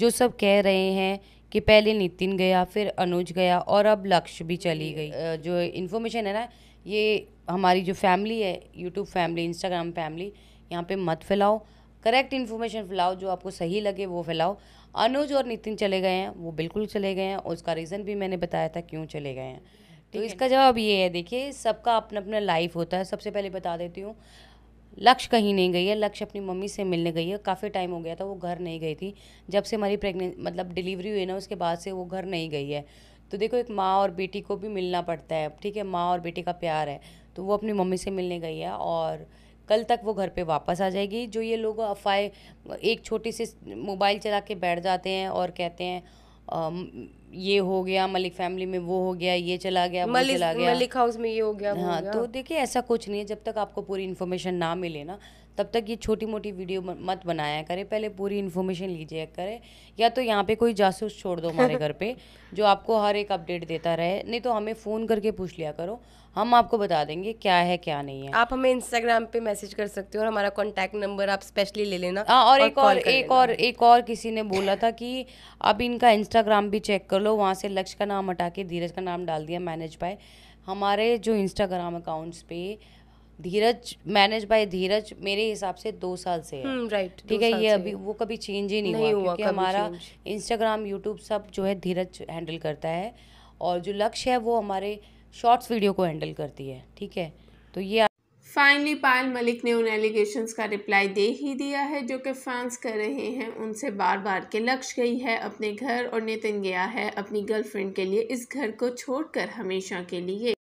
जो सब कह रहे हैं कि पहले नितिन गया फिर अनुज गया और अब लक्ष्य भी चली गई जो इन्फॉर्मेशन है ना ये हमारी जो फैमिली है यूट्यूब फैमिली इंस्टाग्राम फैमिली यहाँ पे मत फैलाओ करेक्ट इन्फॉर्मेशन फैलाओ जो आपको सही लगे वो फैलाओ अनुज और नितिन चले गए हैं वो बिल्कुल चले गए हैं उसका रीज़न भी मैंने बताया था क्यों चले गए हैं तो इसका जवाब ये है देखिए सबका अपना अपना लाइफ होता है सबसे पहले बता देती हूँ लक्ष्य कहीं नहीं गई है लक्ष्य अपनी मम्मी से मिलने गई है काफ़ी टाइम हो गया था वो घर नहीं गई थी जब से हमारी प्रेगने मतलब डिलीवरी हुई ना उसके बाद से वो घर नहीं गई है तो देखो एक माँ और बेटी को भी मिलना पड़ता है ठीक है माँ और बेटी का प्यार है तो वो अपनी मम्मी से मिलने गई है और कल तक वो घर पे वापस आ जाएगी जो ये लोग अफवाह एक छोटी सी मोबाइल चला के बैठ जाते हैं और कहते हैं ये हो गया मलिक फैमिली में वो हो गया ये चला गया वो मलिक, चला गया मलिक हाउस में ये हो गया हाँ गया। तो देखिए ऐसा कुछ नहीं है जब तक आपको पूरी इन्फॉर्मेशन ना मिले ना तब तक ये छोटी मोटी वीडियो मत बनाया करें पहले पूरी इन्फॉर्मेशन लीजिए करें या तो यहाँ पे कोई जासूस छोड़ दो हमारे घर पे जो आपको हर एक अपडेट देता रहे नहीं तो हमें फ़ोन करके पूछ लिया करो हम आपको बता देंगे क्या है क्या नहीं है आप हमें इंस्टाग्राम पे मैसेज कर सकते हो और हमारा कॉन्टैक्ट नंबर आप स्पेशली ले लेना आ, हाँ, और, और एक और एक और एक और किसी ने बोला था कि अब इनका इंस्टाग्राम भी चेक करो चलो वहाँ से लक्ष्य का नाम हटा के धीरज का नाम डाल दिया मैनेज बाय हमारे जो इंस्टाग्राम अकाउंट्स पे धीरज मैनेज बाय धीरज मेरे हिसाब से दो साल से है राइट हम्म, ठीक है ये अभी वो कभी चेंज ही नहीं, नहीं हुआ, हुआ क्योंकि हमारा इंस्टाग्राम यूट्यूब सब जो है धीरज हैंडल करता है और जो लक्ष्य है वो हमारे शॉर्ट्स वीडियो को हैंडल करती है ठीक है तो ये फाइनली पायल मलिक ने उन एलिगेशंस का रिप्लाई दे ही दिया है जो कि फैंस कर रहे हैं उनसे बार बार के लक्ष्य गई है अपने घर और नितिन गया है अपनी गर्लफ्रेंड के लिए इस घर को छोड़कर हमेशा के लिए